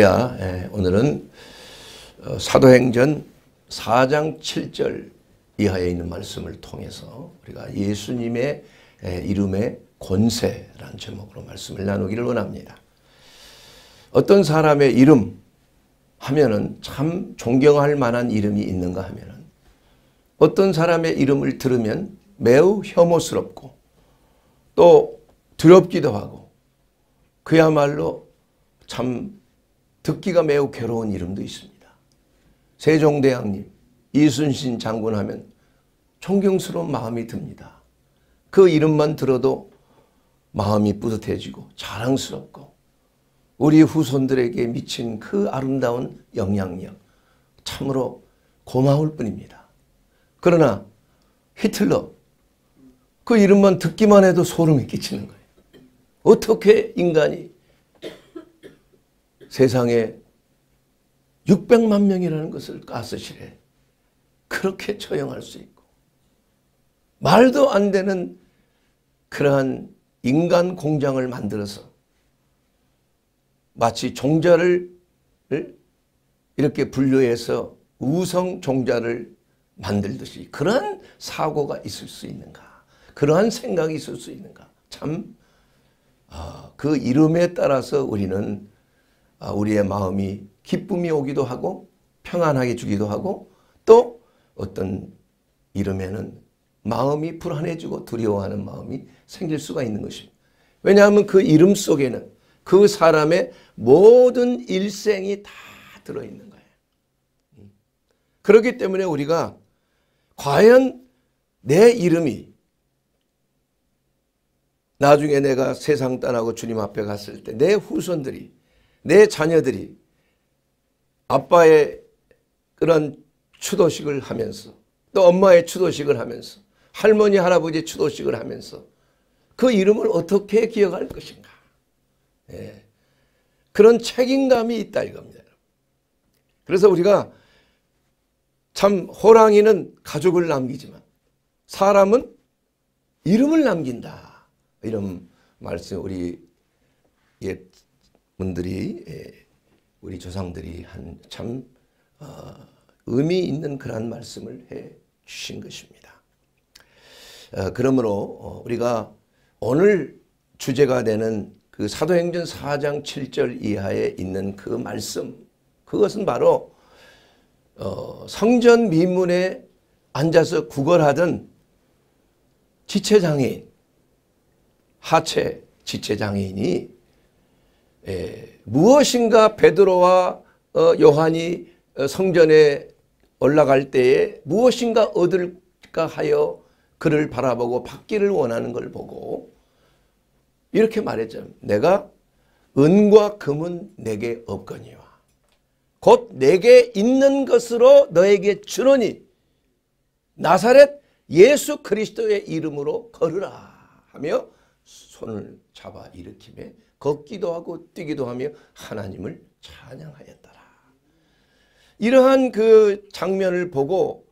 야 예, 오늘은 어, 사도행전 4장 7절 이하에 있는 말씀을 통해서 우리가 예수님의 예, 이름의 권세라는 제목으로 말씀을 나누기를 원합니다. 어떤 사람의 이름 하면은 참 존경할 만한 이름이 있는가 하면은 어떤 사람의 이름을 들으면 매우 혐오스럽고 또 두렵기도 하고 그야말로 참 듣기가 매우 괴로운 이름도 있습니다. 세종대왕님, 이순신 장군 하면 존경스러운 마음이 듭니다. 그 이름만 들어도 마음이 뿌듯해지고 자랑스럽고 우리 후손들에게 미친 그 아름다운 영향력 참으로 고마울 뿐입니다. 그러나 히틀러 그 이름만 듣기만 해도 소름이 끼치는 거예요. 어떻게 인간이 세상에 600만 명이라는 것을 가스실에 그렇게 처형할 수 있고 말도 안 되는 그러한 인간 공장을 만들어서 마치 종자를 이렇게 분류해서 우성 종자를 만들듯이 그러한 사고가 있을 수 있는가 그러한 생각이 있을 수 있는가 참그 아, 어, 이름에 따라서 우리는 아, 우리의 마음이 기쁨이 오기도 하고 평안하게 주기도 하고 또 어떤 이름에는 마음이 불안해지고 두려워하는 마음이 생길 수가 있는 것입니다. 왜냐하면 그 이름 속에는 그 사람의 모든 일생이 다 들어있는 거예요. 그렇기 때문에 우리가 과연 내 이름이 나중에 내가 세상 떠나고 주님 앞에 갔을 때 내 후손들이 내 자녀들이 아빠의 그런 추도식을 하면서 또 엄마의 추도식을 하면서 할머니 할아버지 추도식을 하면서 그 이름을 어떻게 기억할 것인가 예. 그런 책임감이 있다 이겁니다 그래서 우리가 참 호랑이는 가족을 남기지만 사람은 이름을 남긴다 이런 말씀 우리 옛 분들이 예, 우리 조상들이 한참 어, 의미 있는 그러한 말씀을 해 주신 것입니다. 어, 그러므로 어, 우리가 오늘 주제가 되는 그 사도행전 4장 7절 이하에 있는 그 말씀 그것은 바로 성전 민문에 앉아서 구걸하던 지체장애인 하체 지체장애인이 예, 무엇인가 베드로와 어, 요한이 어, 성전에 올라갈 때에 무엇인가 얻을까 하여 그를 바라보고 받기를 원하는 걸 보고 이렇게 말했죠. 내가 은과 금은 내게 없거니와 곧 내게 있는 것으로 너에게 주노니 나사렛 예수 그리스도의 이름으로 걸으라 하며 손을 잡아 일으키며 걷기도 하고 뛰기도 하며 하나님을 찬양하였더라. 이러한 그 장면을 보고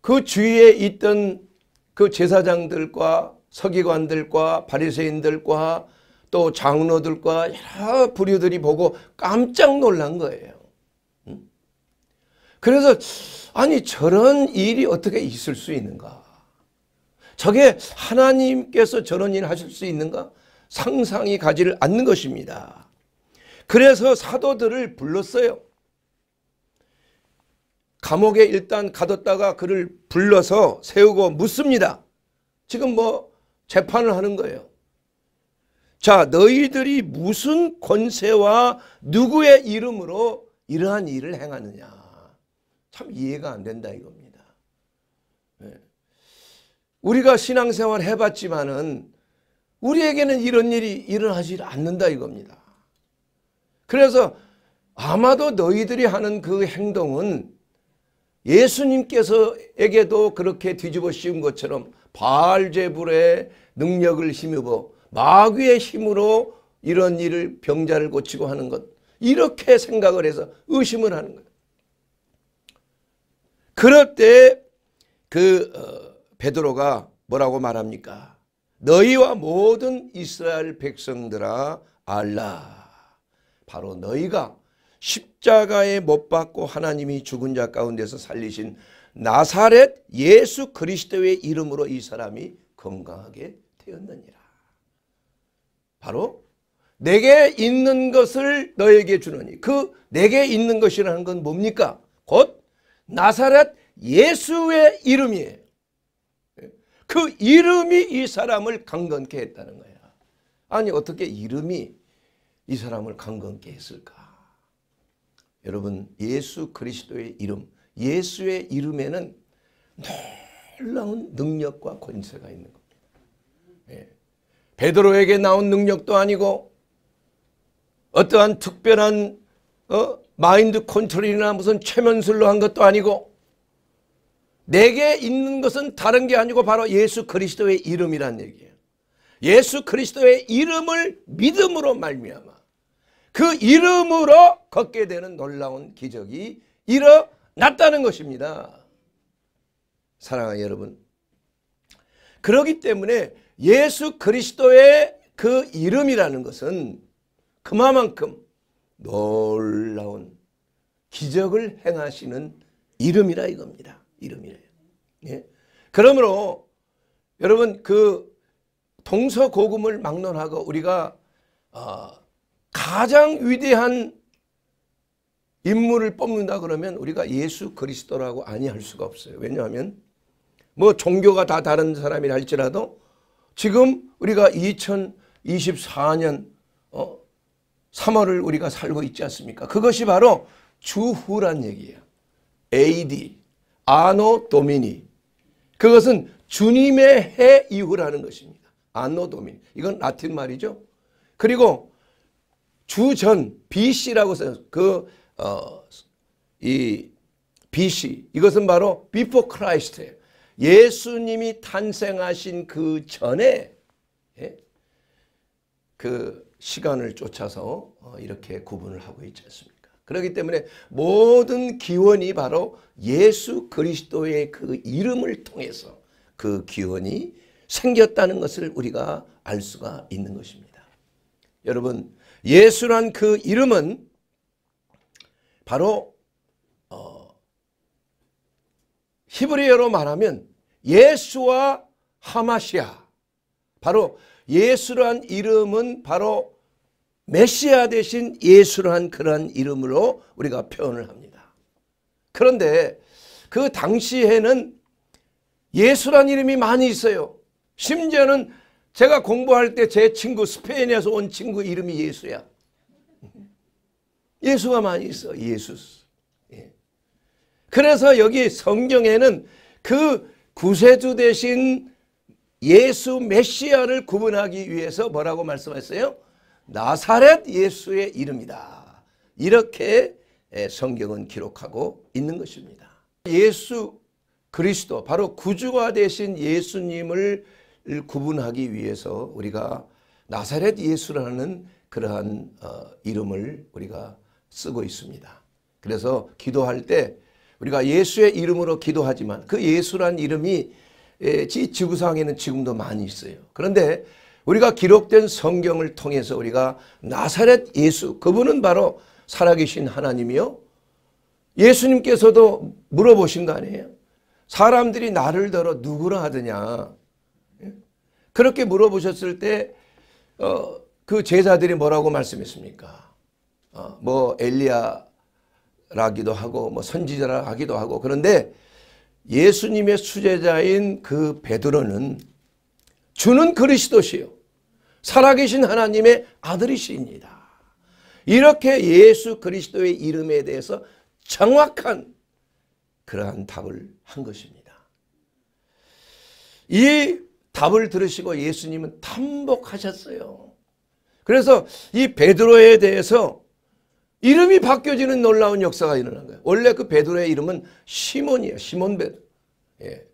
그 주위에 있던 그 제사장들과 서기관들과 바리새인들과 또 장로들과 여러 부류들이 보고 깜짝 놀란 거예요. 그래서 아니 저런 일이 어떻게 있을 수 있는가? 저게 하나님께서 저런 일을 하실 수 있는가? 상상이 가지를 않는 것입니다. 그래서 사도들을 불렀어요. 감옥에 일단 가뒀다가 그를 불러서 세우고 묻습니다. 지금 뭐 재판을 하는 거예요. 자 너희들이 무슨 권세와 누구의 이름으로 이러한 일을 행하느냐. 참 이해가 안 된다 이겁니다. 네. 우리가 신앙생활 해봤지만은 우리에게는 이런 일이 일어나질 않는다 이겁니다. 그래서 아마도 너희들이 하는 그 행동은 예수님께서에게도 그렇게 뒤집어 씌운 것처럼 바알제불의 능력을 힘입어 마귀의 힘으로 이런 일을 병자를 고치고 하는 것 이렇게 생각을 해서 의심을 하는 거예요. 그럴 때그 어, 베드로가 뭐라고 말합니까? 너희와 모든 이스라엘 백성들아 알라 바로 너희가 십자가에 못 박고 하나님이 죽은 자 가운데서 살리신 나사렛 예수 그리스도의 이름으로 이 사람이 건강하게 되었느니라 바로 내게 있는 것을 너에게 주느니 그 내게 있는 것이라는 건 뭡니까? 곧 나사렛 예수의 이름이에요 그 이름이 이 사람을 강건케 했다는 거야. 아니 어떻게 이름이 이 사람을 강건케 했을까? 여러분 예수 그리스도의 이름, 예수의 이름에는 놀라운 능력과 권세가 있는 겁니다. 예. 베드로에게 나온 능력도 아니고 어떠한 특별한 어? 마인드 컨트롤이나 무슨 최면술로 한 것도 아니고 내게 있는 것은 다른 게 아니고 바로 예수 그리스도의 이름이란 얘기예요. 예수 그리스도의 이름을 믿음으로 말미암아 그 이름으로 걷게 되는 놀라운 기적이 일어났다는 것입니다. 사랑하는 여러분. 그러기 때문에 예수 그리스도의 그 이름이라는 것은 그만큼 놀라운 기적을 행하시는 이름이라 이겁니다. 이름이래요. 예? 그러므로 여러분 그 동서고금을 막론하고 우리가 어, 가장 위대한 인물을 뽑는다 그러면 우리가 예수 그리스도라고 아니할 수가 없어요. 왜냐하면 뭐 종교가 다 다른 사람이라 할지라도 지금 우리가 2024년 어, 3월을 우리가 살고 있지 않습니까? 그것이 바로 주후란 얘기예요. AD 아노 도미니. 그것은 주님의 해 이후라는 것입니다. 아노 도미니. 이건 라틴 말이죠. 그리고 주전 BC라고 써요. 그, 어, 이 BC. 이것은 바로 before Christ예요. 예수님이 탄생하신 그 전에 예? 그 시간을 쫓아서 어, 이렇게 구분을 하고 있지 않습니까? 그렇기 때문에 모든 기원이 바로 예수 그리스도의 그 이름을 통해서 그 기원이 생겼다는 것을 우리가 알 수가 있는 것입니다. 여러분 예수란 그 이름은 바로 어, 히브리어로 말하면 예수와 하마시아 바로 예수란 이름은 바로 메시아 대신 예수란 그런 이름으로 우리가 표현을 합니다. 그런데 그 당시에는 예수란 이름이 많이 있어요. 심지어는 제가 공부할 때 제 친구 스페인에서 온 친구 이름이 예수야. 예수가 많이 있어. 예수. 예. 그래서 여기 성경에는 그 구세주 대신 예수 메시아를 구분하기 위해서 뭐라고 말씀하어요 나사렛 예수의 이름이다. 이렇게 성경은 기록하고 있는 것입니다. 예수 그리스도 바로 구주가 되신 예수님을 구분하기 위해서 우리가 나사렛 예수라는 그러한 어, 이름을 우리가 쓰고 있습니다. 그래서 기도할 때 우리가 예수의 이름으로 기도하지만 그 예수란 이름이 지구상에는 지금도 많이 있어요. 그런데 우리가 기록된 성경을 통해서 우리가 나사렛 예수 그분은 바로 살아계신 하나님이요. 예수님께서도 물어보신 거 아니에요? 사람들이 나를 더러 누구라 하더냐. 예? 그렇게 물어보셨을 때그 어, 그 제자들이 뭐라고 말씀했습니까? 어, 뭐 엘리야라기도 하고 뭐 선지자라 하기도 하고 그런데 예수님의 수제자인 그 베드로는 주는 그리스도시요. 살아계신 하나님의 아들이십니다. 이렇게 예수 그리스도의 이름에 대해서 정확한 그러한 답을 한 것입니다. 이 답을 들으시고 예수님은 탐복하셨어요. 그래서 이 베드로에 대해서 이름이 바뀌어지는 놀라운 역사가 일어난 거예요. 원래 그 베드로의 이름은 시몬이에요. 시몬 베드. 예.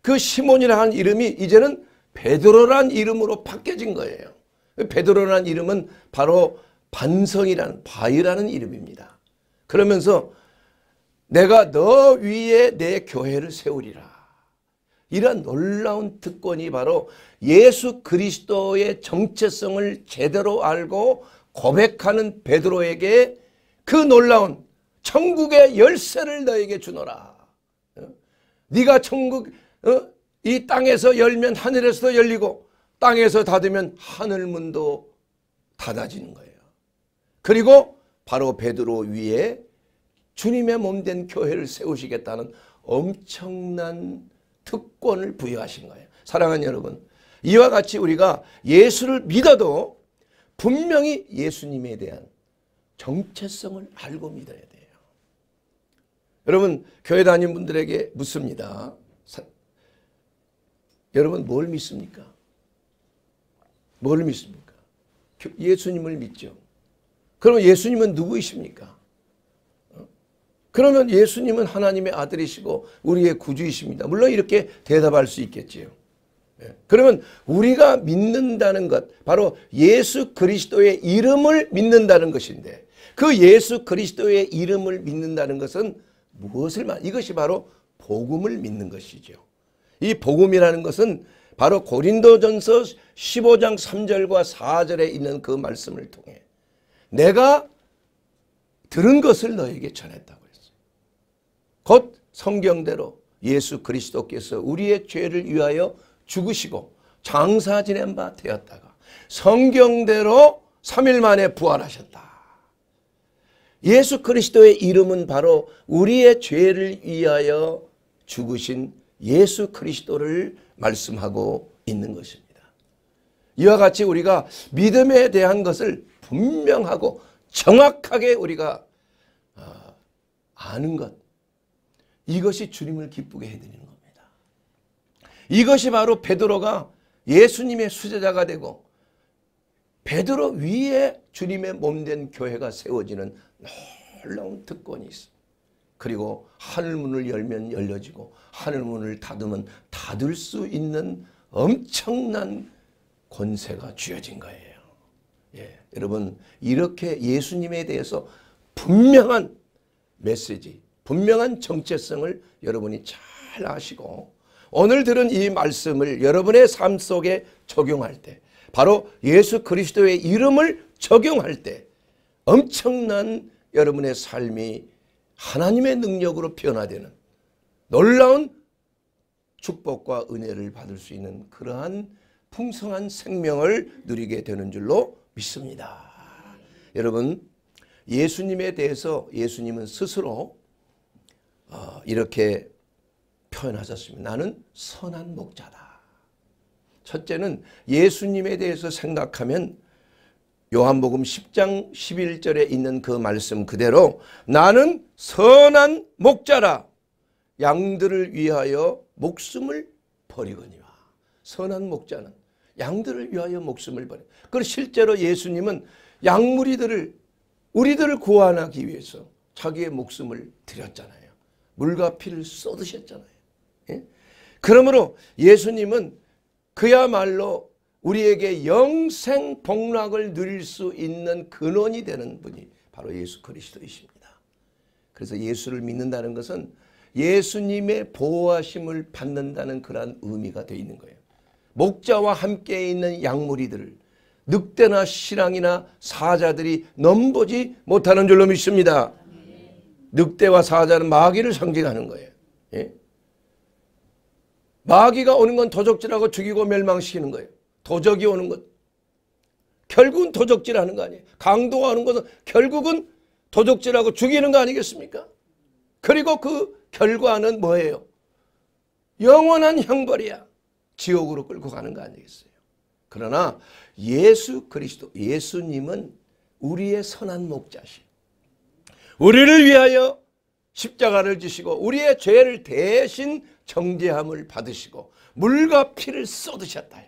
그 시몬이라는 이름이 이제는 베드로란 이름으로 바뀌어진 거예요. 베드로란 이름은 바로 반성이라는 바위라는 이름입니다. 그러면서 내가 너 위에 내 교회를 세우리라. 이러 놀라운 특권이 바로 예수 그리스도의 정체성을 제대로 알고 고백하는 베드로에게 그 놀라운 천국의 열쇠를 너에게 주노라. 어? 네가 천국 어? 이 땅에서 열면 하늘에서도 열리고 땅에서 닫으면 하늘문도 닫아지는 거예요. 그리고 바로 베드로 위에 주님의 몸 된 교회를 세우시겠다는 엄청난 특권을 부여하신 거예요. 사랑하는 여러분 이와 같이 우리가 예수를 믿어도 분명히 예수님에 대한 정체성을 알고 믿어야 돼요. 여러분 교회 다닌 분들에게 묻습니다. 여러분 뭘 믿습니까? 뭘 믿습니까? 예수님을 믿죠. 그러 예수님은 누구이십니까? 어? 그러면 예수님은 하나님의 아들이시고 우리의 구주이십니다. 물론 이렇게 대답할 수 있겠지요. 예. 그러면 우리가 믿는다는 것 바로 예수 그리스도의 이름을 믿는다는 것인데 그 예수 그리스도의 이름을 믿는다는 것은 무엇을 말 이것이 바로 복음을 믿는 것이죠. 이 복음이라는 것은 바로 고린도전서 15장 3절과 4절에 있는 그 말씀을 통해 내가 들은 것을 너에게 전했다고 했어요. 곧 성경대로 예수 그리스도께서 우리의 죄를 위하여 죽으시고 장사 지낸 바 되었다가 성경대로 3일 만에 부활하셨다. 예수 그리스도의 이름은 바로 우리의 죄를 위하여 죽으신 예수 그리스도를 말씀하고 있는 것입니다. 이와 같이 우리가 믿음에 대한 것을 분명하고 정확하게 우리가 아, 아는 것 이것이 주님을 기쁘게 해드리는 겁니다. 이것이 바로 베드로가 예수님의 수제자가 되고 베드로 위에 주님의 몸 된 교회가 세워지는 놀라운 특권이 있습니다. 그리고 하늘문을 열면 열려지고 하늘문을 닫으면 닫을 수 있는 엄청난 권세가 쥐어진 거예요. 예, 여러분 이렇게 예수님에 대해서 분명한 메시지, 분명한 정체성을 여러분이 잘 아시고 오늘 들은 이 말씀을 여러분의 삶 속에 적용할 때 바로 예수 그리스도의 이름을 적용할 때 엄청난 여러분의 삶이 하나님의 능력으로 변화되는 놀라운 축복과 은혜를 받을 수 있는 그러한 풍성한 생명을 누리게 되는 줄로 믿습니다. 여러분 예수님에 대해서 예수님은 스스로 어, 이렇게 표현하셨습니다. 나는 선한 목자다. 첫째는 예수님에 대해서 생각하면 요한복음 10장 11절에 있는 그 말씀 그대로 나는 선한 목자라 양들을 위하여 목숨을 버리거니와 선한 목자는 양들을 위하여 목숨을 버려. 그리고 실제로 예수님은 양무리들을 우리들을 구원하기 위해서 자기의 목숨을 드렸잖아요. 물과 피를 쏟으셨잖아요. 예? 그러므로 예수님은 그야말로 우리에게 영생 복락을 누릴 수 있는 근원이 되는 분이 바로 예수 그리스도이십니다. 그래서 예수를 믿는다는 것은 예수님의 보호하심을 받는다는 그러한 의미가 되어 있는 거예요. 목자와 함께 있는 양무리들 늑대나 신랑이나 사자들이 넘보지 못하는 줄로 믿습니다. 늑대와 사자는 마귀를 상징하는 거예요. 예? 마귀가 오는 건 도적질하고 죽이고 멸망시키는 거예요. 도적이 오는 것. 결국은 도적질 하는 거 아니에요. 강도가 오는 것은 결국은 도적질하고 죽이는 거 아니겠습니까? 그리고 그 결과는 뭐예요? 영원한 형벌이야. 지옥으로 끌고 가는 거 아니겠어요? 그러나 예수 그리스도, 예수님은 우리의 선한 목자시. 우리를 위하여 십자가를 지시고 우리의 죄를 대신 정죄함을 받으시고 물과 피를 쏟으셨다.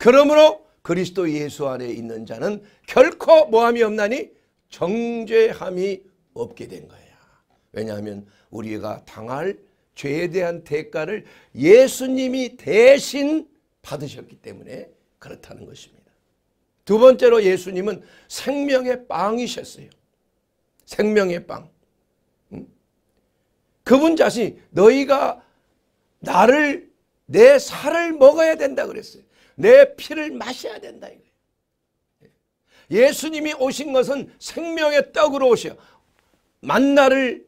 그러므로 그리스도 예수 안에 있는 자는 결코 모함이 없나니 정죄함이 없게 된 거야. 왜냐하면 우리가 당할 죄에 대한 대가를 예수님이 대신 받으셨기 때문에 그렇다는 것입니다. 두 번째로 예수님은 생명의 빵이셨어요. 생명의 빵. 그분 자신이 너희가 나를 내 살을 먹어야 된다 그랬어요. 내 피를 마셔야 된다 예수님이 오신 것은 생명의 떡으로 오셔 만나를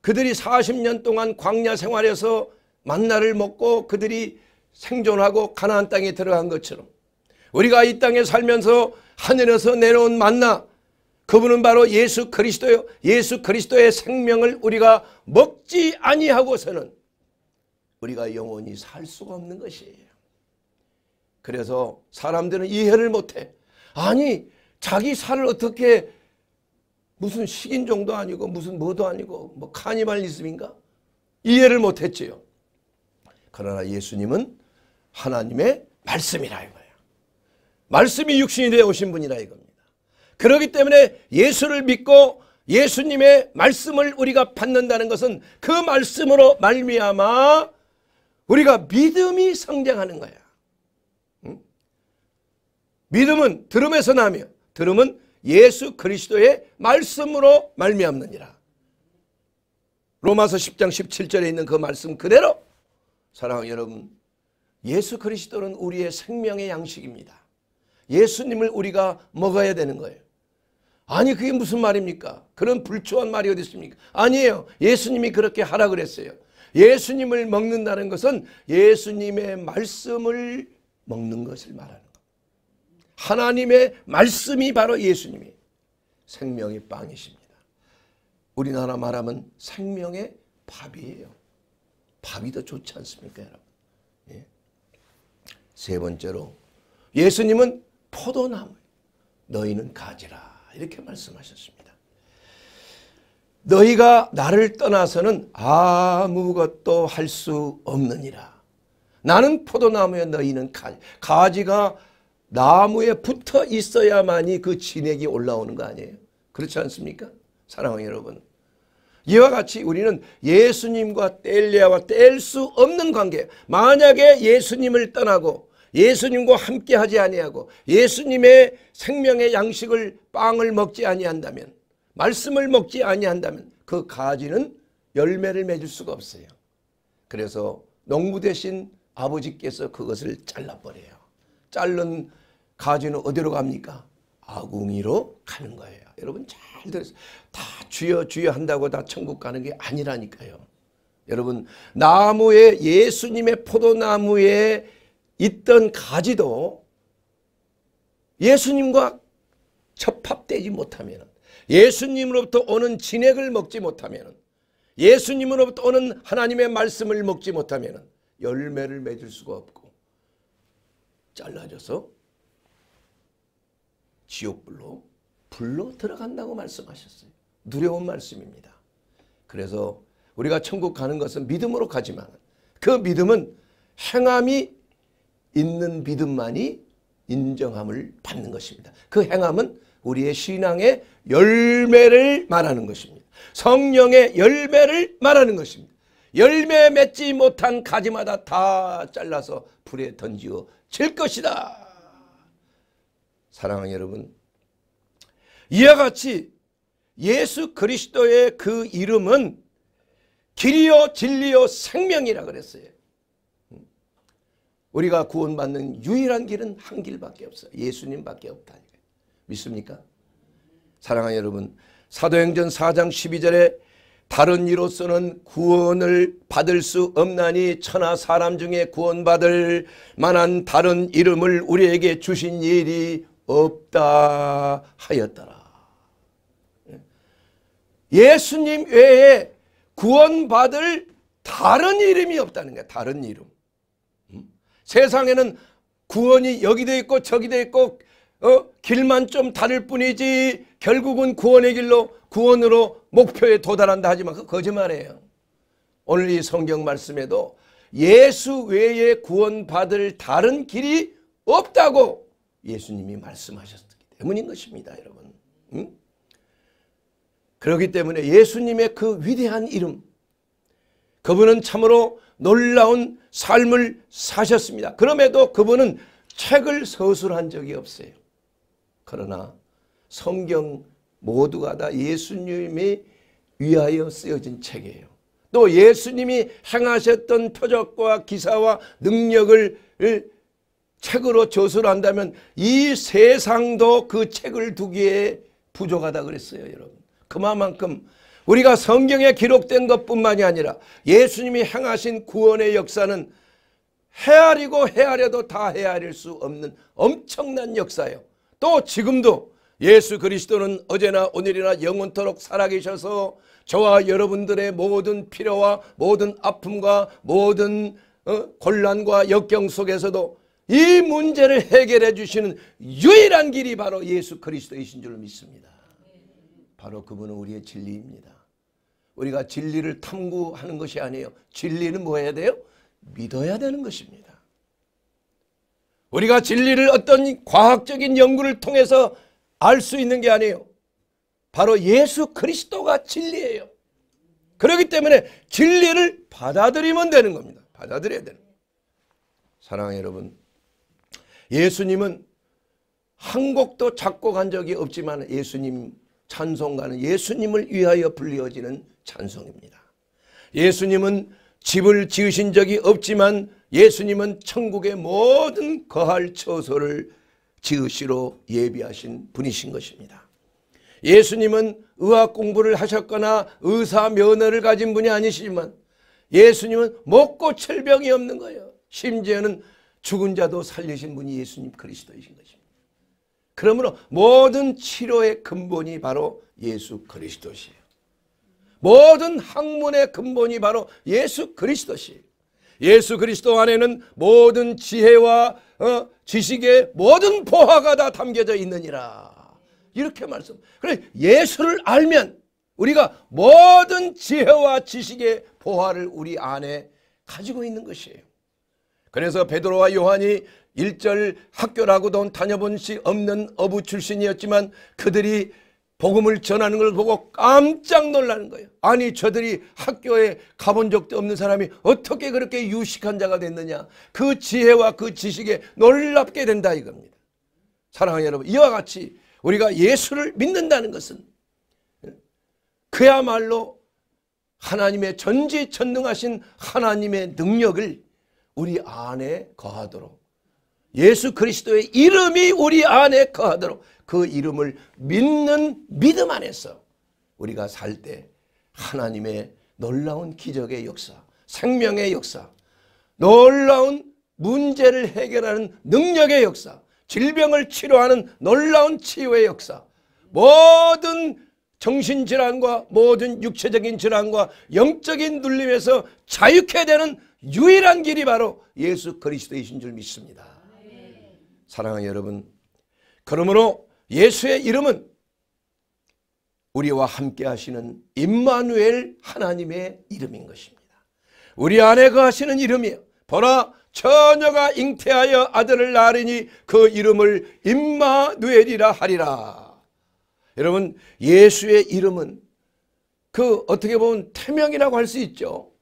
그들이 40년 동안 광야 생활에서 만나를 먹고 그들이 생존하고 가나안 땅에 들어간 것처럼 우리가 이 땅에 살면서 하늘에서 내려온 만나 그분은 바로 예수 그리스도요 예수 그리스도의 생명을 우리가 먹지 아니하고서는 우리가 영원히 살 수가 없는 것이에요. 그래서 사람들은 이해를 못해. 아니 자기 살을 어떻게 무슨 식인종도 아니고 무슨 뭐도 아니고 뭐 카니발리즘인가? 이해를 못했지요. 그러나 예수님은 하나님의 말씀이라 이거예요. 말씀이 육신이 되어 오신 분이라 이겁니다. 그렇기 때문에 예수를 믿고 예수님의 말씀을 우리가 받는다는 것은 그 말씀으로 말미암아 우리가 믿음이 성장하는 거야. 믿음은 들음에서 나며 들음은 예수 그리스도의 말씀으로 말미암느니라. 로마서 10장 17절에 있는 그 말씀 그대로 사랑하는 여러분 예수 그리스도는 우리의 생명의 양식입니다. 예수님을 우리가 먹어야 되는 거예요. 아니 그게 무슨 말입니까? 그런 불초한 말이 어디 있습니까? 아니에요. 예수님이 그렇게 하라 그랬어요. 예수님을 먹는다는 것은 예수님의 말씀을 먹는 것을 말하는 하나님의 말씀이 바로 예수님이 생명의 빵이십니다. 우리나라 말하면 생명의 밥이에요. 밥이 더 좋지 않습니까 여러분. 예. 세 번째로 예수님은 포도나무 너희는 가지라 이렇게 말씀하셨습니다. 너희가 나를 떠나서는 아무것도 할 수 없느니라. 나는 포도나무에 너희는 가지. 가지가 나무에 붙어 있어야만이 그 진액이 올라오는 거 아니에요? 그렇지 않습니까? 사랑하는 여러분. 이와 같이 우리는 예수님과 뗄려와 뗄 수 없는 관계. 만약에 예수님을 떠나고 예수님과 함께 하지 아니하고 예수님의 생명의 양식을 빵을 먹지 아니한다면 말씀을 먹지 아니한다면 그 가지는 열매를 맺을 수가 없어요. 그래서 농부 대신 아버지께서 그것을 잘라버려요. 자른 가지는 어디로 갑니까? 아궁이로 가는 거예요. 여러분 잘 들으세요. 다 주여 주여 한다고 다 천국 가는 게 아니라니까요. 여러분 나무에 예수님의 포도나무에 있던 가지도 예수님과 접합되지 못하면 예수님으로부터 오는 진액을 먹지 못하면 예수님으로부터 오는 하나님의 말씀을 먹지 못하면 열매를 맺을 수가 없고 잘라져서 지옥불로 불로 들어간다고 말씀하셨어요. 두려운 말씀입니다. 그래서 우리가 천국 가는 것은 믿음으로 가지만 그 믿음은 행함이 있는 믿음만이 인정함을 받는 것입니다. 그 행함은 우리의 신앙의 열매를 말하는 것입니다. 성령의 열매를 말하는 것입니다. 열매 맺지 못한 가지마다 다 잘라서 불에 던지어 질 것이다. 사랑하는 여러분, 이와 같이 예수 그리스도의 그 이름은 길이요 진리요 생명이라 그랬어요. 우리가 구원받는 유일한 길은 한 길밖에 없어 예수님밖에 없다니까. 믿습니까? 사랑하는 여러분, 사도행전 4장 12절에 다른 이로서는 구원을 받을 수 없나니 천하 사람 중에 구원받을 만한 다른 이름을 우리에게 주신 일이 없다 하였더라. 예. 예수님 외에 구원받을 다른 이름이 없다는 거야. 다른 이름. 음? 세상에는 구원이 여기 돼 있고 저기 돼 있고 어? 길만 좀 다를 뿐이지 결국은 구원의 길로 구원으로 목표에 도달한다 하지만 그 거짓말이에요. 오늘 이 성경 말씀에도 예수 외에 구원받을 다른 길이 없다고 예수님이 말씀하셨기 때문인 것입니다. 여러분. 응? 그렇기 때문에 예수님의 그 위대한 이름 그분은 참으로 놀라운 삶을 사셨습니다. 그럼에도 그분은 책을 서술한 적이 없어요. 그러나 성경 모두가 다 예수님이 위하여 쓰여진 책이에요. 또 예수님이 행하셨던 표적과 기사와 능력을 책으로 저술 한다면 이 세상도 그 책을 두기에 부족하다 그랬어요 여러분. 그만큼 우리가 성경에 기록된 것뿐만이 아니라 예수님이 행하신 구원의 역사는 헤아리고 헤아려도 다 헤아릴 수 없는 엄청난 역사예요. 또 지금도 예수 그리스도는 어제나 오늘이나 영원토록 살아계셔서 저와 여러분들의 모든 필요와 모든 아픔과 모든 어? 곤란과 역경 속에서도 이 문제를 해결해 주시는 유일한 길이 바로 예수 그리스도이신 줄 믿습니다. 바로 그분은 우리의 진리입니다. 우리가 진리를 탐구하는 것이 아니에요. 진리는 뭐 해야 돼요? 믿어야 되는 것입니다. 우리가 진리를 어떤 과학적인 연구를 통해서 알수 있는 게 아니에요. 바로 예수 그리스도가 진리예요. 그렇기 때문에 진리를 받아들이면 되는 겁니다. 받아들여야 되는 사랑 여러분, 예수님은 한 곡도 작곡한 적이 없지만 예수님 찬송가는 예수님을 위하여 불리어지는 찬송입니다. 예수님은 집을 지으신 적이 없지만 예수님은 천국의 모든 거할 처소를 지으시로 예비하신 분이신 것입니다. 예수님은 의학 공부를 하셨거나 의사 면허를 가진 분이 아니시지만 예수님은 먹고 질병이 없는 거예요. 심지어는 죽은 자도 살리신 분이 예수님 그리스도이신 것입니다. 그러므로 모든 치료의 근본이 바로 예수 그리스도시에요. 모든 학문의 근본이 바로 예수 그리스도시. 예수 그리스도 안에는 모든 지혜와 어? 지식의 모든 보화가 다 담겨져 있느니라. 이렇게 말씀. 그래 예수를 알면 우리가 모든 지혜와 지식의 보화를 우리 안에 가지고 있는 것이에요. 그래서 베드로와 요한이 일절 학교라고도 다녀본 시 없는 어부 출신이었지만 그들이 복음을 전하는 걸 보고 깜짝 놀라는 거예요. 아니 저들이 학교에 가본 적도 없는 사람이 어떻게 그렇게 유식한 자가 됐느냐. 그 지혜와 그 지식에 놀랍게 된다 이겁니다. 사랑하는 여러분 이와 같이 우리가 예수를 믿는다는 것은 그야말로 하나님의 전지전능하신 하나님의 능력을 우리 안에 거하도록 예수 그리스도의 이름이 우리 안에 거하도록 그 이름을 믿는 믿음 안에서 우리가 살 때 하나님의 놀라운 기적의 역사, 생명의 역사, 놀라운 문제를 해결하는 능력의 역사, 질병을 치료하는 놀라운 치유의 역사, 모든 정신질환과 모든 육체적인 질환과 영적인 눌림에서 자유케 되는 유일한 길이 바로 예수 그리스도이신 줄 믿습니다. 사랑하는 여러분, 그러므로 예수의 이름은 우리와 함께 하시는 임마누엘 하나님의 이름인 것입니다. 우리 안에 거하시는 이름이요. 보라 처녀가 잉태하여 아들을 낳으리니 그 이름을 임마누엘이라 하리라. 여러분 예수의 이름은 그 어떻게 보면 태명이라고 할 수 있죠.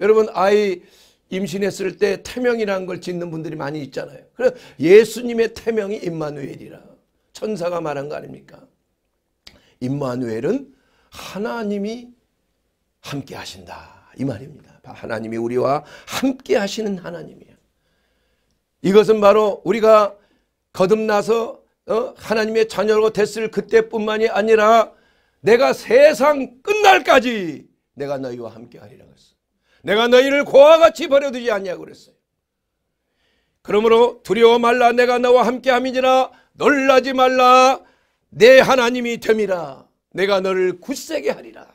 여러분 아이 임신했을 때 태명이라는 걸 짓는 분들이 많이 있잖아요. 그래서 예수님의 태명이 임마누엘이라. 천사가 말한 거 아닙니까? 임마누엘은 하나님이 함께 하신다 이 말입니다. 하나님이 우리와 함께 하시는 하나님이야. 이것은 바로 우리가 거듭나서 어, 하나님의 자녀로 됐을 그때뿐만이 아니라 내가 세상 끝날까지 내가 너희와 함께 하리라 그랬어요. 내가 너희를 고와 같이 버려두지 않냐고 그랬어요. 그러므로 두려워 말라 내가 너와 함께 함이니라 놀라지 말라 내 하나님이 됨이라 내가 너를 굳세게 하리라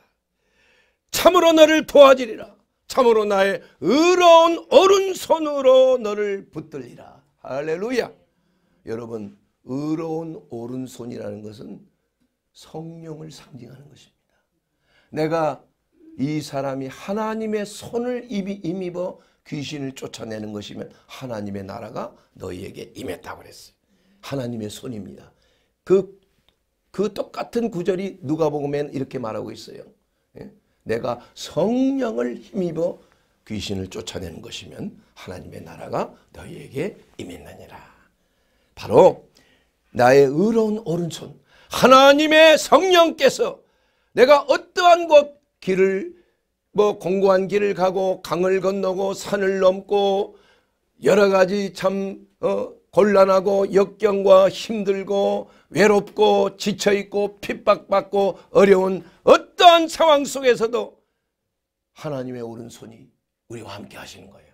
참으로 너를 도와주리라 참으로 나의 의로운 오른손으로 너를 붙들리라 할렐루야 여러분 의로운 오른손이라는 것은 성령을 상징하는 것입니다 내가 이 사람이 하나님의 손을 임입어 귀신을 쫓아내는 것이면 하나님의 나라가 너희에게 임했다고 그랬어요 하나님의 손입니다. 그, 그 똑같은 구절이 누가복음엔 이렇게 말하고 있어요. 예? 내가 성령을 힘입어 귀신을 쫓아내는 것이면 하나님의 나라가 너희에게 임했느니라. 바로 나의 의로운 오른손 하나님의 성령께서 내가 어떠한 곳 길을 뭐 공고한 길을 가고 강을 건너고 산을 넘고 여러 가지 참 어, 곤란하고 역경과 힘들고 외롭고 지쳐있고 핍박받고 어려운 어떠한 상황 속에서도 하나님의 오른손이 우리와 함께 하시는 거예요.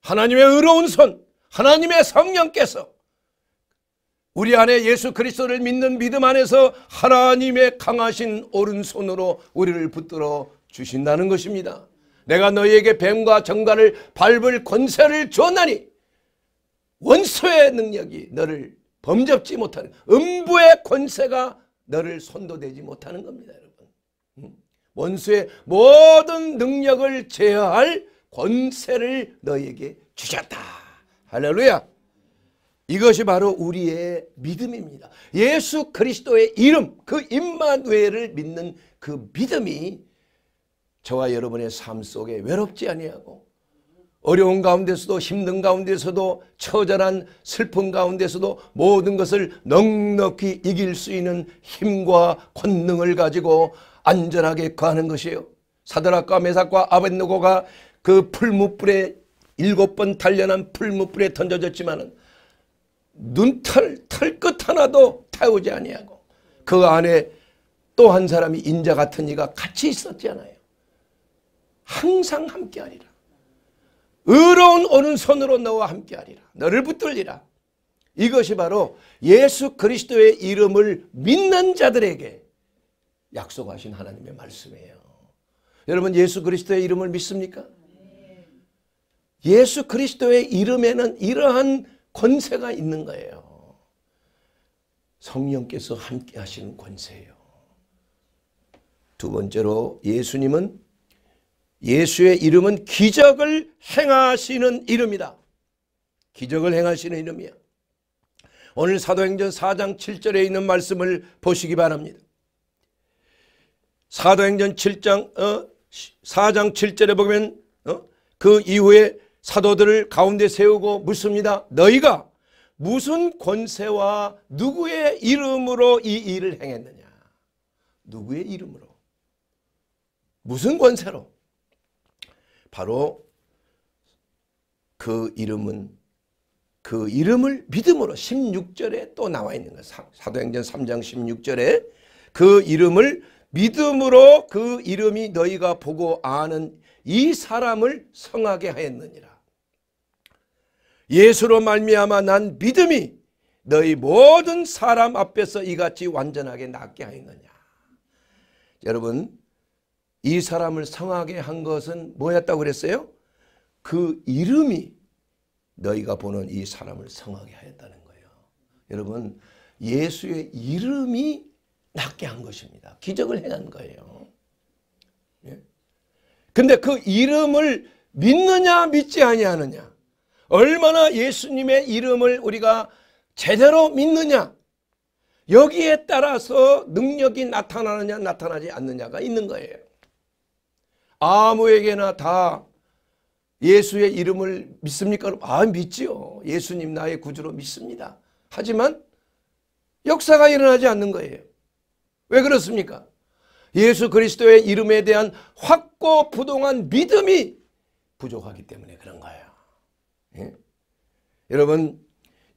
하나님의 의로운 손, 하나님의 성령께서 우리 안에 예수 그리스도를 믿는 믿음 안에서 하나님의 강하신 오른손으로 우리를 붙들어 주신다는 것입니다. 내가 너희에게 뱀과 정갈을 밟을 권세를 주었나니 원수의 능력이 너를 범접지 못하는 음부의 권세가 너를 손도대지 못하는 겁니다. 여러분. 음? 원수의 모든 능력을 제어할 권세를 너에게 주셨다. 할렐루야. 이것이 바로 우리의 믿음입니다. 예수 그리스도의 이름, 그 임마누엘을 믿는 그 믿음이 저와 여러분의 삶 속에 외롭지 아니하고 어려운 가운데서도 힘든 가운데서도 처절한 슬픔 가운데서도 모든 것을 넉넉히 이길 수 있는 힘과 권능을 가지고 안전하게 거하는 것이에요. 사드락과 메삭과 아벤노고가 그 풀무불에 일곱 번 단련한 풀무불에 던져졌지만 눈털 털끝 하나도 태우지 아니하고 그 안에 또 한 사람이 인자 같은 이가 같이 있었잖아요. 항상 함께하리라. 의로운 오른손으로 너와 함께하리라. 너를 붙들리라. 이것이 바로 예수 그리스도의 이름을 믿는 자들에게 약속하신 하나님의 말씀이에요. 여러분 예수 그리스도의 이름을 믿습니까? 예수 그리스도의 이름에는 이러한 권세가 있는 거예요. 성령께서 함께 하시는 권세예요. 두 번째로 예수님은 예수의 이름은 기적을 행하시는 이름이다. 기적을 행하시는 이름이야. 오늘 사도행전 4장 7절에 있는 말씀을 보시기 바랍니다. 사도행전 7장 어, 4장 7절에 보면 어, 그 이후에 사도들을 가운데 세우고 묻습니다. 너희가 무슨 권세와 누구의 이름으로 이 일을 행했느냐? 누구의 이름으로? 무슨 권세로? 바로 그 이름은 그 이름을 믿음으로 16절에 또 나와 있는 것 사도행전 3장 16절에 그 이름을 믿음으로 그 이름이 너희가 보고 아는 이 사람을 성하게 하였느니라. 예수로 말미암아 난 믿음이 너희 모든 사람 앞에서 이같이 완전하게 낫게 하였느냐. 여러분 이 사람을 성하게 한 것은 뭐였다고 그랬어요? 그 이름이 너희가 보는 이 사람을 성하게 하였다는 거예요. 여러분 예수의 이름이 낫게 한 것입니다. 기적을 행한 거예요. 예? 근데 그 이름을 믿느냐 믿지 아니하느냐 얼마나 예수님의 이름을 우리가 제대로 믿느냐 여기에 따라서 능력이 나타나느냐 나타나지 않느냐가 있는 거예요. 아무에게나 다 예수의 이름을 믿습니까? 아 믿지요. 예수님 나의 구주로 믿습니다. 하지만 역사가 일어나지 않는 거예요. 왜 그렇습니까? 예수 그리스도의 이름에 대한 확고 부동한 믿음이 부족하기 때문에 그런 거예요. 예? 여러분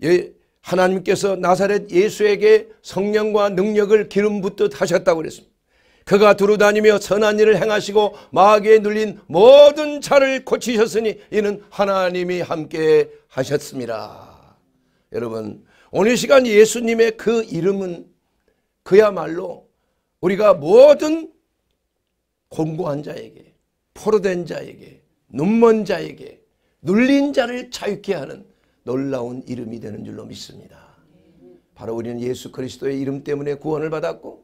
예, 하나님께서 나사렛 예수에게 성령과 능력을 기름 붓듯 하셨다고 그랬습니다. 그가 두루 다니며 선한 일을 행하시고 마귀에 눌린 모든 자를 고치셨으니 이는 하나님이 함께 하셨습니다. 여러분 오늘 시간 예수님의 그 이름은 그야말로 우리가 모든 공고한 자에게 포로된 자에게 눈먼 자에게 눌린 자를 자유케 하는 놀라운 이름이 되는 줄로 믿습니다. 바로 우리는 예수 그리스도의 이름 때문에 구원을 받았고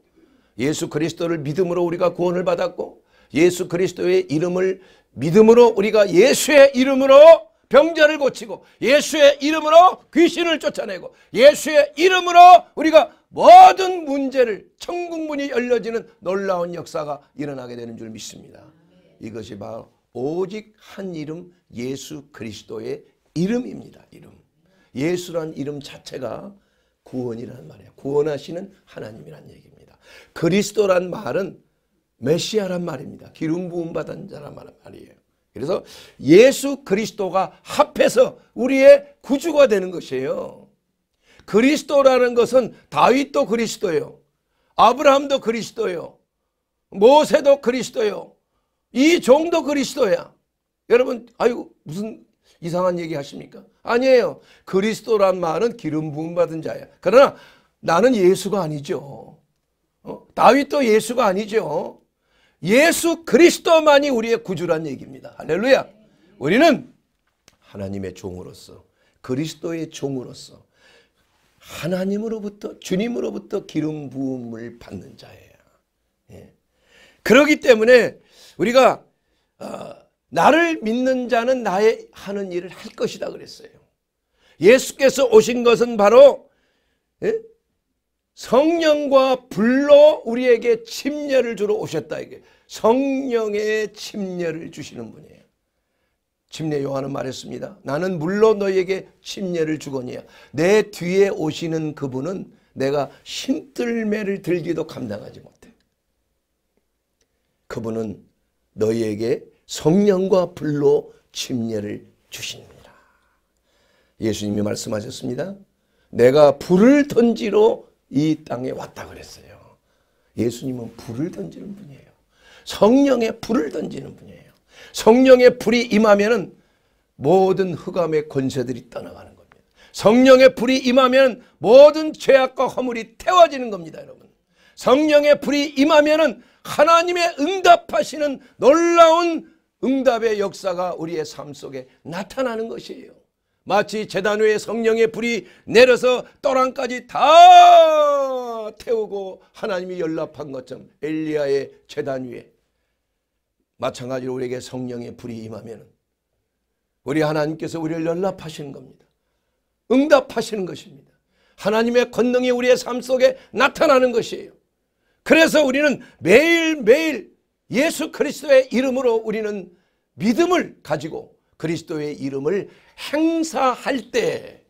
예수 그리스도를 믿음으로 우리가 구원을 받았고 예수 그리스도의 이름을 믿음으로 우리가 예수의 이름으로 병자를 고치고 예수의 이름으로 귀신을 쫓아내고 예수의 이름으로 우리가 모든 문제를 천국문이 열려지는 놀라운 역사가 일어나게 되는 줄 믿습니다. 이것이 바로 오직 한 이름 예수 그리스도의 이름입니다. 이름. 예수란 이름 자체가 구원이란 말이에요. 구원하시는 하나님이란 얘기 그리스도란 말은 메시아란 말입니다. 기름 부음 받은 자란 말이에요. 그래서 예수 그리스도가 합해서 우리의 구주가 되는 것이에요. 그리스도라는 것은 다윗도 그리스도요. 예 아브라함도 그리스도요. 예 모세도 그리스도요. 예이 종도 그리스도야. 여러분 아유 무슨 이상한 얘기 하십니까? 아니에요. 그리스도란 말은 기름 부음 받은 자야. 그러나 나는 예수가 아니죠. 어? 다윗도 예수가 아니죠. 예수 그리스도만이 우리의 구주란 얘기입니다. 할렐루야. 우리는 하나님의 종으로서 그리스도의 종으로서 하나님으로부터 주님으로부터 기름 부음을 받는 자예요. 예. 그러기 때문에 우리가 어, 나를 믿는 자는 나의 하는 일을 할 것이다 그랬어요. 예수께서 오신 것은 바로 예? 성령과 불로 우리에게 침례를 주러 오셨다 이게 성령의 침례를 주시는 분이에요. 침례 요한은 말했습니다. 나는 물로 너희에게 침례를 주거니와 내 뒤에 오시는 그분은 내가 신뜰매를 들기도 감당하지 못해. 그분은 너희에게 성령과 불로 침례를 주십니다. 예수님이 말씀하셨습니다. 내가 불을 던지러 이 땅에 왔다 그랬어요. 예수님은 불을 던지는 분이에요. 성령의 불을 던지는 분이에요. 성령의 불이 임하면은 모든 흑암의 권세들이 떠나가는 겁니다. 성령의 불이 임하면 모든 죄악과 허물이 태워지는 겁니다, 여러분. 성령의 불이 임하면은 하나님의 응답하시는 놀라운 응답의 역사가 우리의 삶 속에 나타나는 것이에요. 마치 재단 위에 성령의 불이 내려서 떠랑까지 다 태우고 하나님이 연락한 것처럼 엘리야의 재단 위에 마찬가지로 우리에게 성령의 불이 임하면 우리 하나님께서 우리를 연락하시는 겁니다. 응답하시는 것입니다. 하나님의 권능이 우리의 삶 속에 나타나는 것이에요. 그래서 우리는 매일매일 예수 그리스도의 이름으로 우리는 믿음을 가지고 그리스도의 이름을 행사할 때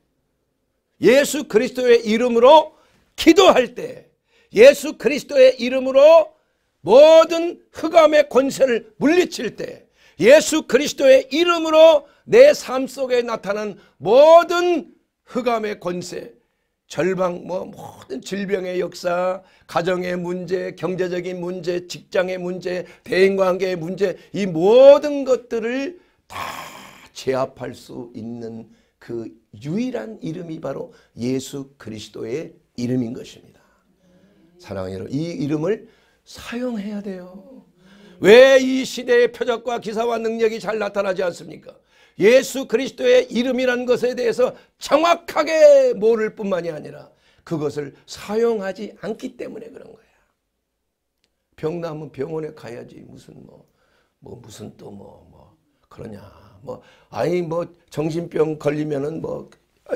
예수 그리스도의 이름으로 기도할 때 예수 그리스도의 이름으로 모든 흑암의 권세를 물리칠 때 예수 그리스도의 이름으로 내 삶 속에 나타난 모든 흑암의 권세 절망 뭐 모든 질병의 역사 가정의 문제 경제적인 문제 직장의 문제 대인관계의 문제 이 모든 것들을 다 제압할 수 있는 그 유일한 이름이 바로 예수 그리스도의 이름인 것입니다. 사랑하는 여러분 이 이름을 사용해야 돼요. 왜 이 시대의 표적과 기사와 능력이 잘 나타나지 않습니까? 예수 그리스도의 이름이라 것에 대해서 정확하게 모를 뿐만이 아니라 그것을 사용하지 않기 때문에 그런 거야. 병 나면 병원에 가야지 무슨 뭐, 뭐 무슨 또 뭐뭐 뭐 그러냐. 뭐 아이 뭐 정신병 걸리면은 뭐 아,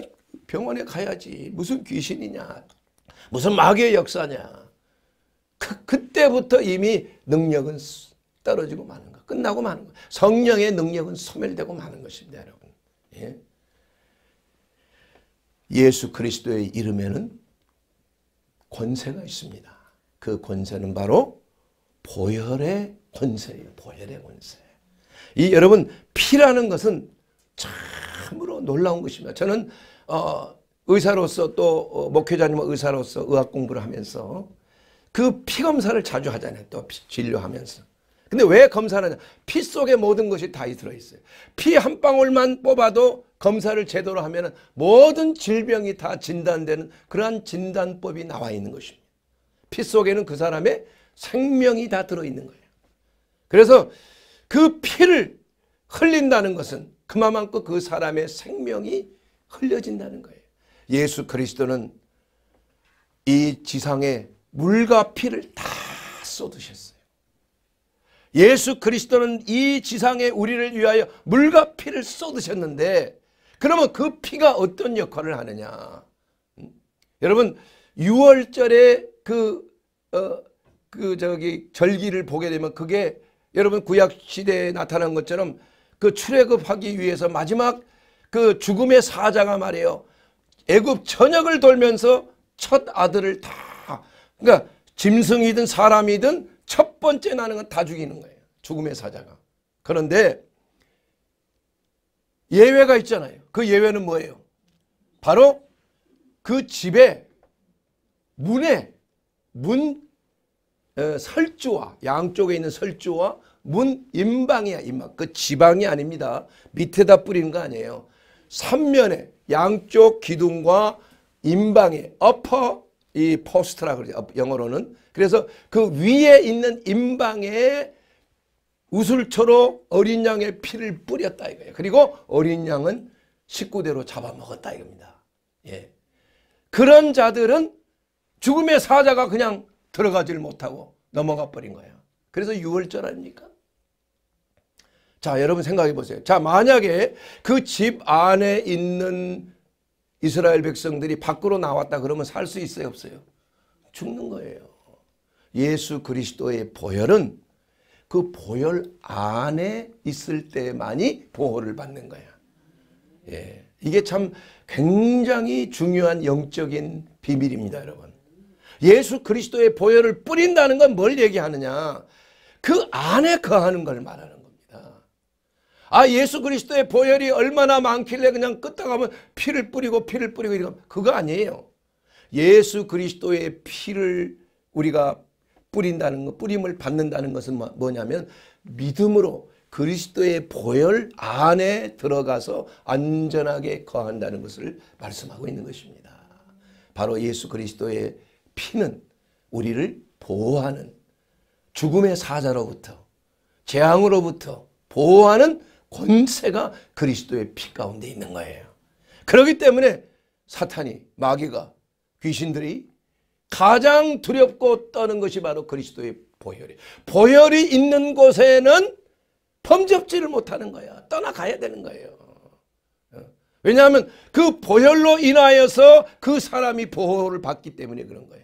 병원에 가야지 무슨 귀신이냐 무슨 마귀의 역사냐 그, 그때부터 이미 능력은 떨어지고 마는 거 끝나고 마는 거 성령의 능력은 소멸되고 마는 것입니다 여러분 예? 예수 그리스도의 이름에는 권세가 있습니다 그 권세는 바로 보혈의 권세예요 보혈의 권세 이 여러분 피라는 것은 참으로 놀라운 것입니다. 저는 어, 의사로서 또 어, 목회자님 의사로서 의학 공부를 하면서 그 피 검사를 자주 하잖아요. 또 피, 진료하면서. 근데 왜검사 하냐? 피 속에 모든 것이 다 들어있어요. 피 한 방울만 뽑아도 검사를 제대로 하면 모든 질병이 다 진단되는 그러한 진단법이 나와 있는 것입니다. 피 속에는 그 사람의 생명이 다 들어있는 거예요. 그래서 그 피를 흘린다는 것은 그만큼 그 사람의 생명이 흘려진다는 거예요. 예수 그리스도는 이 지상에 물과 피를 다 쏟으셨어요. 예수 그리스도는 이 지상에 우리를 위하여 물과 피를 쏟으셨는데 그러면 그 피가 어떤 역할을 하느냐. 음? 여러분 6월절에 그, 어, 그 저기 절기를 보게 되면 그게 여러분 구약 시대에 나타난 것처럼 그 출애굽하기 위해서 마지막 그 죽음의 사자가 말이에요. 애굽 전역을 돌면서 첫 아들을 다 그러니까 짐승이든 사람이든 첫 번째 나는 건 다 죽이는 거예요. 죽음의 사자가. 그런데 예외가 있잖아요. 그 예외는 뭐예요? 바로 그 집에 문에 문 어, 설주와 양쪽에 있는 설주와 문 임방이야 임방 그 지방이 아닙니다 밑에다 뿌리는 거 아니에요 삼면에 양쪽 기둥과 임방에 upper 이 포스트라 그러죠 영어로는 그래서 그 위에 있는 임방에 우슬초로 어린 양의 피를 뿌렸다 이거예요 그리고 어린 양은 식구대로 잡아먹었다 이겁니다 예. 그런 자들은 죽음의 사자가 그냥 들어가질 못하고 넘어가 버린 거야. 그래서 6월절 아닙니까? 자 여러분 생각해 보세요. 자 만약에 그 집 안에 있는 이스라엘 백성들이 밖으로 나왔다 그러면 살 수 있어요 없어요? 죽는 거예요. 예수 그리스도의 보혈은 그 보혈 안에 있을 때만이 보호를 받는 거야. 예. 이게 참 굉장히 중요한 영적인 비밀입니다, 여러분. 예수 그리스도의 보혈을 뿌린다는 건 뭘 얘기하느냐? 그 안에 거하는 걸 말하는 겁니다. 아 예수 그리스도의 보혈이 얼마나 많길래 그냥 끄떡하면 피를 뿌리고 피를 뿌리고 이거 그거 아니에요. 예수 그리스도의 피를 우리가 뿌린다는 것, 뿌림을 받는다는 것은 뭐, 뭐냐면 믿음으로 그리스도의 보혈 안에 들어가서 안전하게 거한다는 것을 말씀하고 있는 것입니다. 바로 예수 그리스도의 피는 우리를 보호하는 죽음의 사자로부터 재앙으로부터 보호하는 권세가 그리스도의 피 가운데 있는 거예요. 그렇기 때문에 사탄이 마귀가 귀신들이 가장 두렵고 떠는 것이 바로 그리스도의 보혈이 보혈이 있는 곳에는 범접지를 못하는 거야. 떠나가야 되는 거예요. 어. 왜냐하면 그 보혈로 인하여서 그 사람이 보호를 받기 때문에 그런 거예요.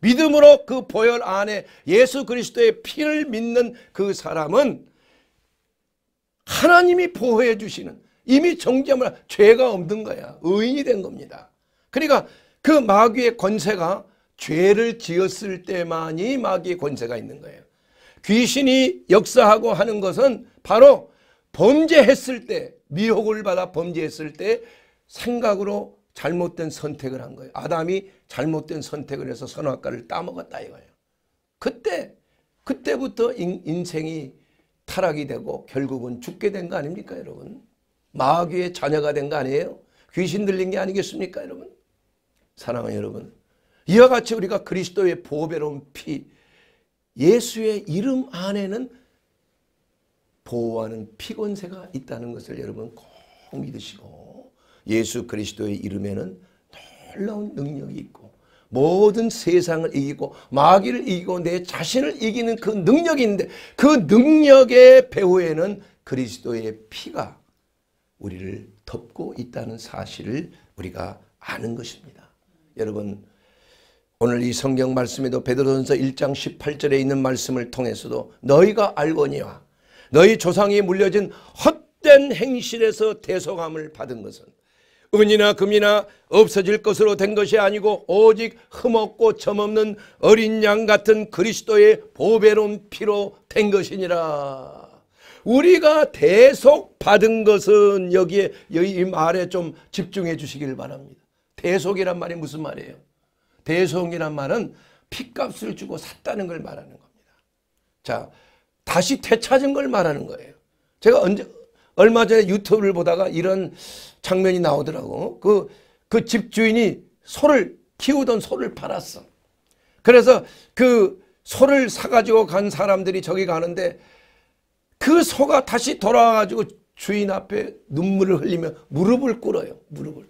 믿음으로 그 보혈 안에 예수 그리스도의 피를 믿는 그 사람은 하나님이 보호해 주시는 이미 정죄함을 죄가 없는 거야. 의인이 된 겁니다. 그러니까 그 마귀의 권세가 죄를 지었을 때만이 마귀의 권세가 있는 거예요. 귀신이 역사하고 하는 것은 바로 범죄했을 때 미혹을 받아 범죄했을 때 생각으로 잘못된 선택을 한 거예요. 아담이 잘못된 선택을 해서 선악과를 따먹었다 이거예요. 그때 그때부터 인, 생이 타락이 되고 결국은 죽게 된 거 아닙니까 여러분? 마귀의 자녀가 된 거 아니에요? 귀신 들린 게 아니겠습니까 여러분? 사랑하는 여러분 이와 같이 우리가 그리스도의 보배로운 피 예수의 이름 안에는 보호하는 피곤세가 있다는 것을 여러분 꼭 믿으시고 예수 그리스도의 이름에는 놀라운 능력이 있고 모든 세상을 이기고 마귀를 이기고 내 자신을 이기는 그 능력이 있는데 그 능력의 배후에는 그리스도의 피가 우리를 덮고 있다는 사실을 우리가 아는 것입니다. 여러분 오늘 이 성경 말씀에도 베드로전서 1장 18절에 있는 말씀을 통해서도 너희가 알거니와 너희 조상이 물려진 헛된 행실에서 대성함을 받은 것은 은이나 금이나 없어질 것으로 된 것이 아니고 오직 흠없고 점없는 어린 양 같은 그리스도의 보배로운 피로 된 것이니라. 우리가 대속 받은 것은 여기에 여기 이 말에 좀 집중해 주시길 바랍니다. 대속이란 말이 무슨 말이에요? 대속이란 말은 피값을 주고 샀다는 걸 말하는 겁니다. 자, 다시 되찾은 걸 말하는 거예요. 제가 언제 얼마 전에 유튜브를 보다가 이런 장면이 나오더라고. 그, 그 집주인이 소를, 키우던 소를 팔았어. 그래서 그 소를 사가지고 간 사람들이 저기 가는데 그 소가 다시 돌아와가지고 주인 앞에 눈물을 흘리며 무릎을 꿇어요. 무릎을.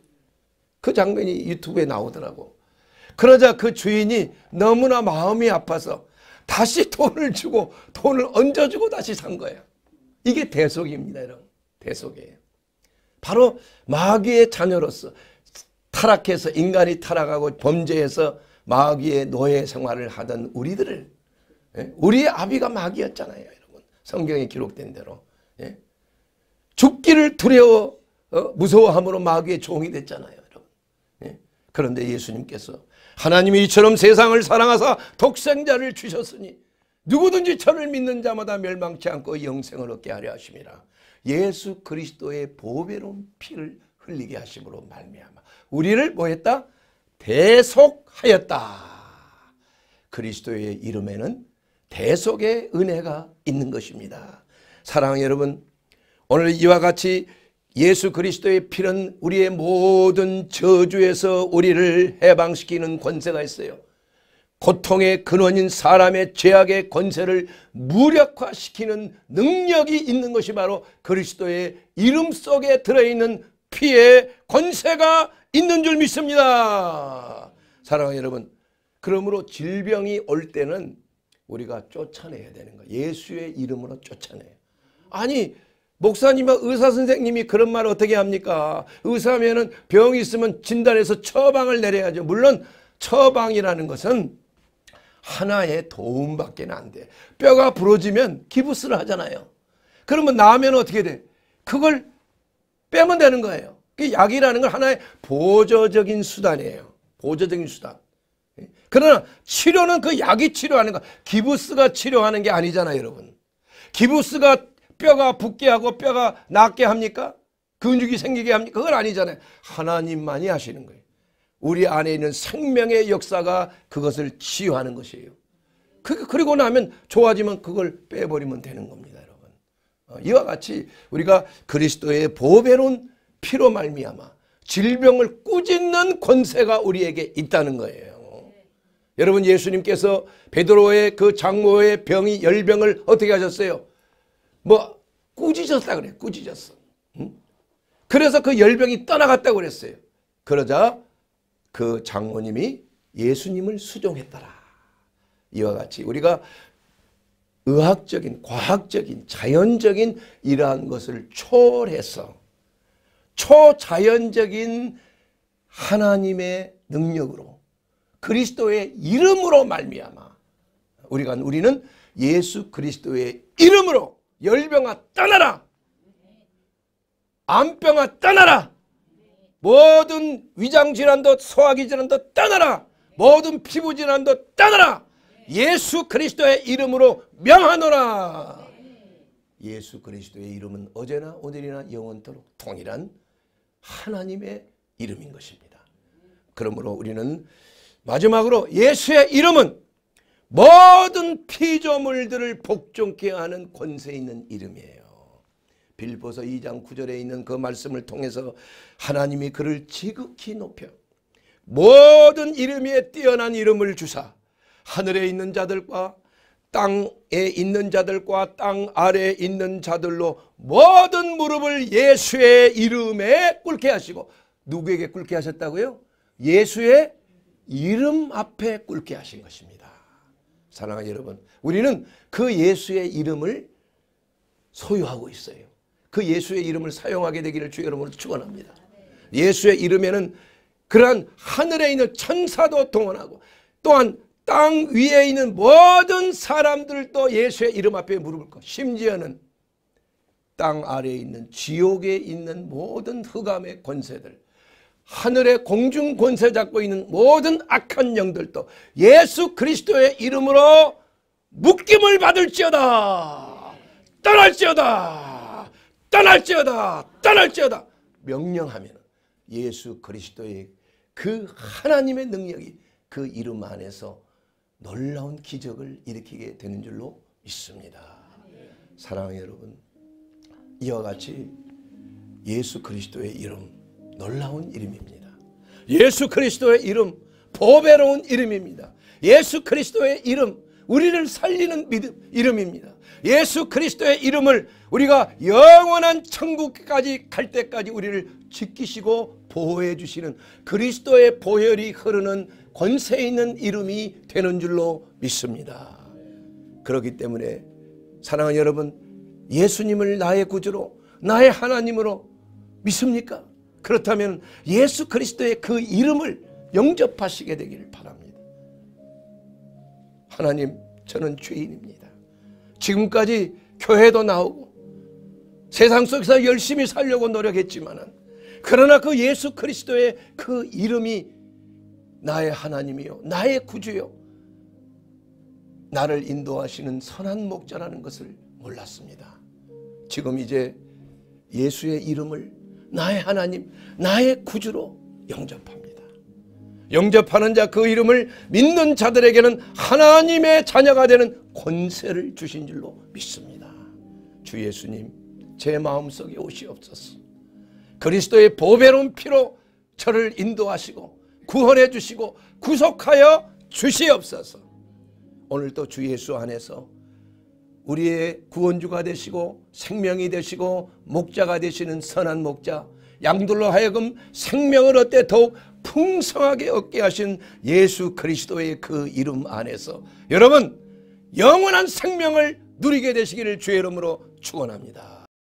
그 장면이 유튜브에 나오더라고. 그러자 그 주인이 너무나 마음이 아파서 다시 돈을 주고 돈을 얹어주고 다시 산 거예요. 이게 대속입니다. 여러분. 대속이에요. 바로 마귀의 자녀로서 타락해서 인간이 타락하고 범죄해서 마귀의 노예 생활을 하던 우리들을 예, 우리의 아비가 마귀였잖아요. 여러분. 성경에 기록된 대로. 예. 죽기를 두려워 어, 무서워함으로 마귀의 종이 됐잖아요. 여러분. 예. 그런데 예수님께서 하나님이 이처럼 세상을 사랑하사 독생자를 주셨으니 누구든지 저를 믿는 자마다 멸망치 않고 영생을 얻게 하려 하심이라. 예수 그리스도의 보배로운 피를 흘리게 하심으로 말미암아 우리를 뭐했다? 대속하였다. 그리스도의 이름에는 대속의 은혜가 있는 것입니다. 사랑하는 여러분 오늘 이와 같이 예수 그리스도의 피는 우리의 모든 저주에서 우리를 해방시키는 권세가 있어요. 고통의 근원인 사람의 죄악의 권세를 무력화시키는 능력이 있는 것이 바로 그리스도의 이름 속에 들어있는 피의 권세가 있는 줄 믿습니다. 사랑하는 여러분 그러므로 질병이 올 때는 우리가 쫓아내야 되는 거예요. 예수의 이름으로 쫓아내요. 아니 목사님과 의사 선생님이 그런 말을 어떻게 합니까? 의사면 병이 있으면 진단해서 처방을 내려야죠. 물론 처방이라는 것은 하나의 도움밖에 안 돼. 뼈가 부러지면 기부스를 하잖아요. 그러면 나면 어떻게 돼? 그걸 빼면 되는 거예요. 약이라는 건 하나의 보조적인 수단이에요. 보조적인 수단. 그러나 치료는 그 약이 치료하는 거 기부스가 치료하는 게 아니잖아요 여러분. 기부스가 뼈가 붓게 하고 뼈가 낫게 합니까? 근육이 생기게 합니까? 그건 아니잖아요. 하나님만이 하시는 거예요. 우리 안에 있는 생명의 역사가 그것을 치유하는 것이에요. 그, 그리고 나면 좋아지면 그걸 빼버리면 되는 겁니다. 여러분. 어, 이와 같이 우리가 그리스도의 보배로운 피로 말미암아 질병을 꾸짖는 권세가 우리에게 있다는 거예요. 여러분 예수님께서 베드로의 그 장모의 병이 열병을 어떻게 하셨어요? 뭐 꾸짖었다 그래. 꾸짖었어. 응? 그래서 그 열병이 떠나갔다고 그랬어요. 그러자 그 장모님이 예수님을 수종했더라. 이와 같이 우리가 의학적인 과학적인 자연적인 이러한 것을 초월해서 초자연적인 하나님의 능력으로 그리스도의 이름으로 말미암아 우리가 우리는 예수 그리스도의 이름으로 열병아 떠나라 암병아 떠나라 모든 위장 질환도 소화기 질환도 떠나라. 모든 피부 질환도 떠나라. 예수 그리스도의 이름으로 명하노라. 예수 그리스도의 이름은 어제나 오늘이나 영원토록 통일한 하나님의 이름인 것입니다. 그러므로 우리는 마지막으로 예수의 이름은 모든 피조물들을 복종케 하는 권세 있는 이름이에요. 빌보서 2장 9절에 있는 그 말씀을 통해서 하나님이 그를 지극히 높여 모든 이름에 뛰어난 이름을 주사 하늘에 있는 자들과 땅에 있는 자들과 땅 아래에 있는 자들로 모든 무릎을 예수의 이름에 꿇게 하시고 누구에게 꿇게 하셨다고요? 예수의 이름 앞에 꿇게 하신 것입니다. 사랑하는 여러분 우리는 그 예수의 이름을 소유하고 있어요. 그 예수의 이름을 사용하게 되기를 주여 이름으로 축원합니다. 예수의 이름에는 그러한 하늘에 있는 천사도 동원하고 또한 땅 위에 있는 모든 사람들도 예수의 이름 앞에 무릎을 꿇고 심지어는 땅 아래에 있는 지옥에 있는 모든 흑암의 권세들 하늘의 공중 권세 잡고 있는 모든 악한 영들도 예수 그리스도의 이름으로 묶임을 받을지어다 떠날지어다 떠날지어다 떠날지어다 명령하면 예수 그리스도의 그 하나님의 능력이 그 이름 안에서 놀라운 기적을 일으키게 되는 줄로 믿습니다. 사랑하 여러분 이와 같이 예수 그리스도의 이름 놀라운 이름입니다. 예수 그리스도의 이름 보배로운 이름입니다. 예수 그리스도의 이름 우리를 살리는 믿음 이름입니다. 예수 그리스도의 이름을 우리가 영원한 천국까지 갈 때까지 우리를 지키시고 보호해 주시는 그리스도의 보혈이 흐르는 권세 있는 이름이 되는 줄로 믿습니다. 그렇기 때문에 사랑하는 여러분 예수님을 나의 구주로 나의 하나님으로 믿습니까? 그렇다면 예수 그리스도의 그 이름을 영접하시게 되기를 바랍니다. 하나님 저는 죄인입니다. 지금까지 교회도 나오고 세상 속에서 열심히 살려고 노력했지만 그러나 그 예수 그리스도의 그 이름이 나의 하나님이요 나의 구주요 나를 인도하시는 선한 목자라는 것을 몰랐습니다. 지금 이제 예수의 이름을 나의 하나님, 나의 구주로 영접합니다. 영접하는 자 그 이름을 믿는 자들에게는 하나님의 자녀가 되는 권세를 주신 줄로 믿습니다. 주 예수님 제 마음속에 오시옵소서. 그리스도의 보배로운 피로 저를 인도하시고 구원해 주시고 구속하여 주시옵소서. 오늘도 주 예수 안에서 우리의 구원주가 되시고 생명이 되시고 목자가 되시는 선한 목자 양들로 하여금 생명을 어때 더욱 풍성하게 얻게 하신 예수 그리스도의 그 이름 안에서 여러분 영원한 생명을 누리게 되시기를 주의 이름으로 축원합니다.